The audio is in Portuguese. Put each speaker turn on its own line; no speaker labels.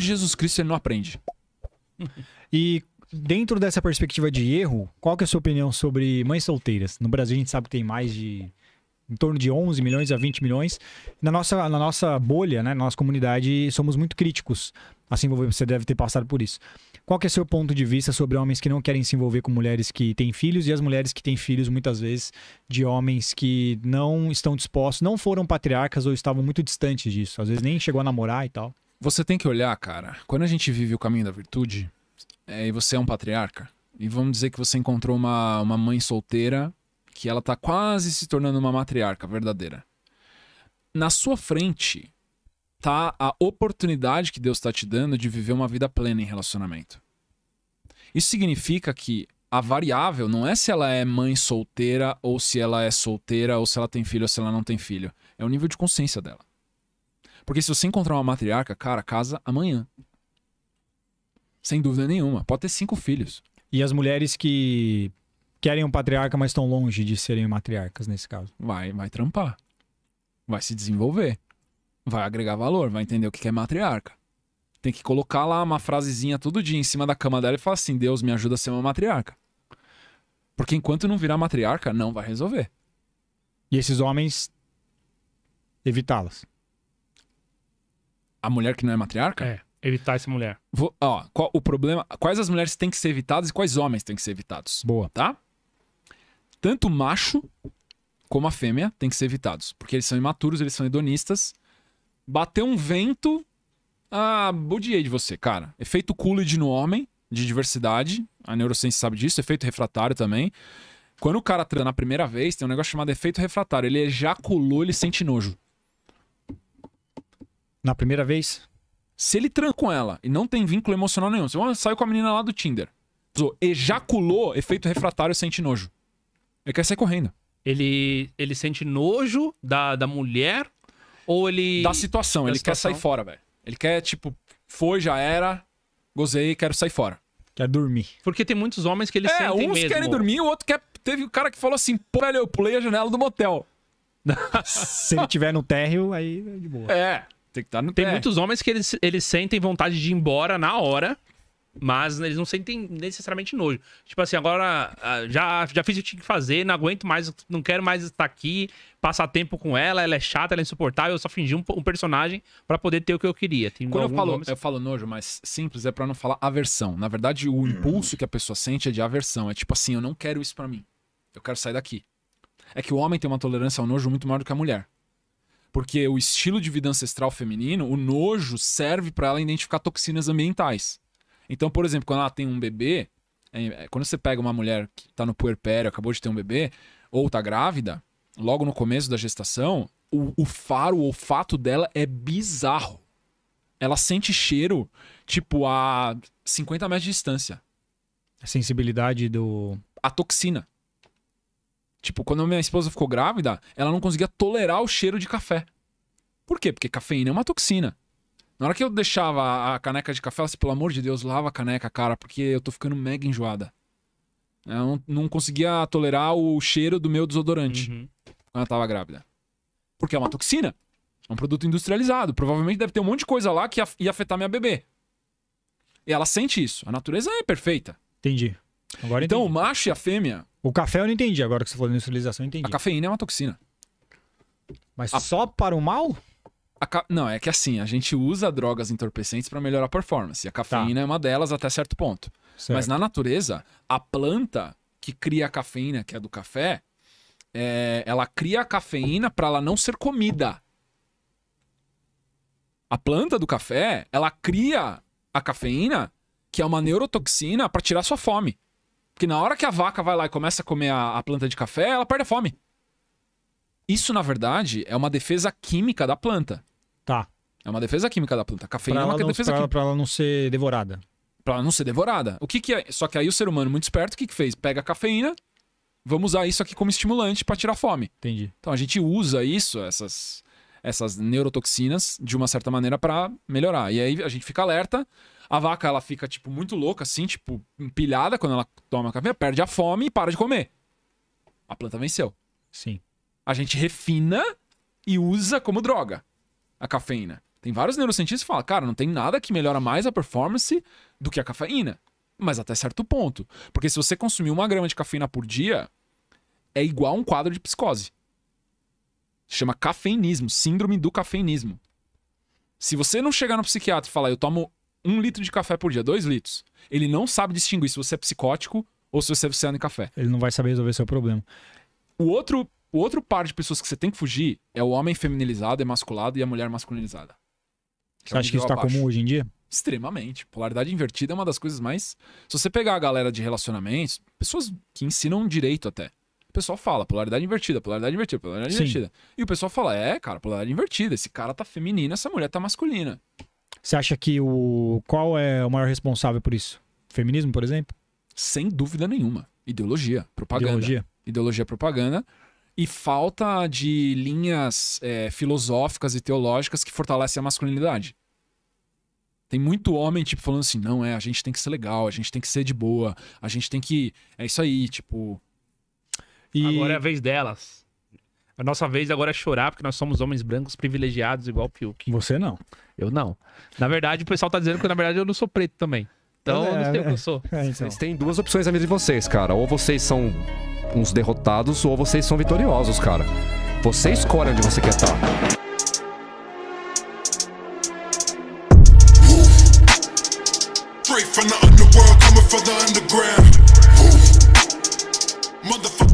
de Jesus Cristo ele não aprende. E dentro dessa perspectiva de erro, qual que é a sua opinião sobre mães solteiras? No Brasil a gente sabe que tem mais de em torno de 11 milhões a 20 milhões. Na nossa, na nossa bolha, né, na nossa comunidade, somos muito críticos. Assim você deve ter passado por isso. Qual que é seu ponto de vista sobre homens que não querem se envolver com mulheres que têm filhos e as mulheres que têm filhos muitas vezes de homens que não estão dispostos, não foram patriarcas ou estavam muito distantes disso, às vezes nem chegou a namorar e tal? Você tem que olhar, cara. Quando a gente vive o caminho da virtude, é, e você é um
patriarca, e vamos dizer que você encontrou uma, uma mãe solteira que ela tá quase se tornando uma matriarca verdadeira. Na sua frente tá a oportunidade que Deus está te dando de viver uma vida plena em relacionamento. Isso significa que a variável não é se ela é mãe solteira ou se ela é solteira ou se ela tem filho ou se ela não tem filho. É o nível de consciência dela. Porque se você encontrar uma
matriarca, cara, casa amanhã. Sem dúvida nenhuma. Pode ter cinco filhos. E as mulheres que querem um patriarca, mas estão longe de serem matriarcas nesse caso. Vai, vai trampar. Vai se desenvolver. Vai agregar valor, vai entender
o que é matriarca. Tem que colocar lá uma frasezinha todo dia em cima da cama dela e falar assim: Deus me ajuda a ser uma matriarca. Porque enquanto não virar matriarca, não vai resolver. E esses homens evitá-las a mulher que não é matriarca? É, evitar essa mulher. Vou, ó, qual, o problema, quais as mulheres têm que ser evitadas e quais homens têm que ser evitados? Boa. Tá? Tanto o macho como a fêmea têm que ser evitados, porque eles são imaturos, eles são hedonistas. Bateu um vento, ah, odiei de você, cara. Efeito Coolidge no homem, de diversidade, a neurociência sabe disso, efeito refratário também. Quando o cara treina na primeira vez, tem um negócio chamado efeito refratário. Ele ejaculou, ele sente nojo. Na primeira vez? Se ele com ela e não tem vínculo emocional nenhum, você saiu com a menina lá do Tinder, ejaculou, efeito refratário, sente nojo. Ele quer sair correndo. Ele, ele sente nojo da, da mulher ou ele. Da situação, da ele situação. quer sair fora, velho. Ele quer, tipo, foi, já era, gozei, quero sair fora. Quer dormir. Porque tem muitos homens que eles é, sentem uns querem dormir, o outro quer. Teve o um cara que falou assim, pô, velho, eu pulei a janela do
motel. Se ele tiver no térreo, aí é de boa. É. Tem que estar tá no Tem pé. muitos
homens que eles, eles sentem vontade de ir embora na hora, mas eles não sentem necessariamente nojo. Tipo assim, agora ah, já, já fiz o que tinha que fazer, não aguento mais, não quero mais estar aqui, passar tempo com ela, ela é chata, ela é insuportável, eu só fingi um, um personagem para poder ter o que eu queria. Tem Quando eu falo, eu falo nojo, mas simples é para não falar aversão. Na verdade, o impulso que a pessoa sente é de aversão. É tipo assim, eu não quero isso para mim. Eu quero sair daqui. É que o homem tem uma tolerância ao nojo muito maior do que a mulher. Porque o estilo de vida ancestral feminino, o nojo, serve para ela identificar toxinas ambientais. Então, por exemplo, quando ela tem um bebê, é, é, quando você pega uma mulher que está no puerpério, acabou de ter um bebê, ou está grávida, logo no começo da gestação, o, o faro, o olfato dela é bizarro. Ela sente cheiro, tipo, a 50 metros de distância. A sensibilidade do. A toxina. Tipo, quando minha esposa ficou grávida, ela não conseguia tolerar o cheiro de café. Por quê? Porque cafeína é uma toxina. Na hora que eu deixava a caneca de café, ela disse, pelo amor de Deus, lava a caneca, cara, porque eu tô ficando mega enjoada. Eu não, não conseguia tolerar o cheiro do meu desodorante uhum. quando ela tava grávida. Porque é uma toxina. É um produto industrializado. Provavelmente deve ter um monte de coisa lá que ia afetar minha bebê. E ela sente isso. A natureza é perfeita.
Entendi. Agora então, entendi. o macho e a fêmea. O café eu não entendi, agora que você falou de industrialização, eu entendi. A cafeína é uma toxina. Mas a... só para o mal? Ca... Não, é que assim, a gente
usa drogas entorpecentes para melhorar a performance. A cafeína tá. é uma delas até certo ponto. Certo. Mas na natureza, a planta que cria a cafeína, que é do café, é... ela cria a cafeína para ela não ser comida. A planta do café, ela cria a cafeína, que é uma neurotoxina, para tirar sua fome. Porque na hora que a vaca vai lá e começa a comer a, a planta de café, ela perde a fome. Isso, na verdade, é uma defesa química da planta. Tá. É uma defesa química da planta. A cafeína pra é uma não, defesa pra, química. Pra
ela não ser devorada.
Pra ela não ser devorada. O que, que é? Só que aí o ser humano muito esperto, o que, que fez? Pega a cafeína, vamos usar isso aqui como estimulante para tirar fome. Entendi. Então a gente usa isso, essas essas neurotoxinas de uma certa maneira para melhorar. E aí a gente fica alerta. A vaca, ela fica, tipo, muito louca, assim, tipo, empilhada quando ela toma café, perde a fome e para de comer. A planta venceu. Sim. A gente refina e usa como droga a cafeína. Tem vários neurocientistas que falam, cara, não tem nada que melhora mais a performance do que a cafeína. Mas até certo ponto. Porque se você consumir uma grama de cafeína por dia, é igual um quadro de psicose. Chama cafeinismo, síndrome do cafeinismo. Se você não chegar no psiquiatra e falar, eu tomo um litro de café por dia, dois litros, ele não sabe distinguir se você é psicótico ou se você é viciado em café.
Ele não vai saber resolver seu problema. O outro, o outro
par de pessoas que você tem que fugir é o homem feminilizado, emasculado e a mulher masculinizada. você acha que isso tá abaixo. comum hoje em dia? Extremamente. Polaridade invertida é uma das coisas mais. Se você pegar a galera de relacionamentos, pessoas que ensinam direito até. O pessoal fala, polaridade invertida, polaridade invertida, polaridade Sim. invertida. E o pessoal fala, é, cara, polaridade invertida. Esse cara tá feminino, essa mulher tá masculina.
Você acha que o. Qual é o maior responsável por isso? Feminismo, por exemplo? Sem dúvida nenhuma.
Ideologia,
propaganda. Ideologia.
Ideologia, propaganda. E falta de linhas é, filosóficas e teológicas que fortalecem a masculinidade. Tem muito homem, tipo, falando assim, não, é, a gente tem que ser legal, a gente tem que ser de boa, a gente tem que. É isso aí, tipo, e... Agora é a vez delas. A nossa vez agora é chorar, porque nós somos homens brancos privilegiados igual o Fiuk. Você não. Eu não. Na verdade, o pessoal tá dizendo que na verdade eu não sou preto também. Então, é, eu não sei o que eu sou.
É, então. Vocês têm duas opções a vida de vocês, cara. Ou vocês são uns derrotados, ou vocês são vitoriosos, cara. Você escolhe onde você quer estar.
Straight from the underworld, coming for the underground. Motherfucker.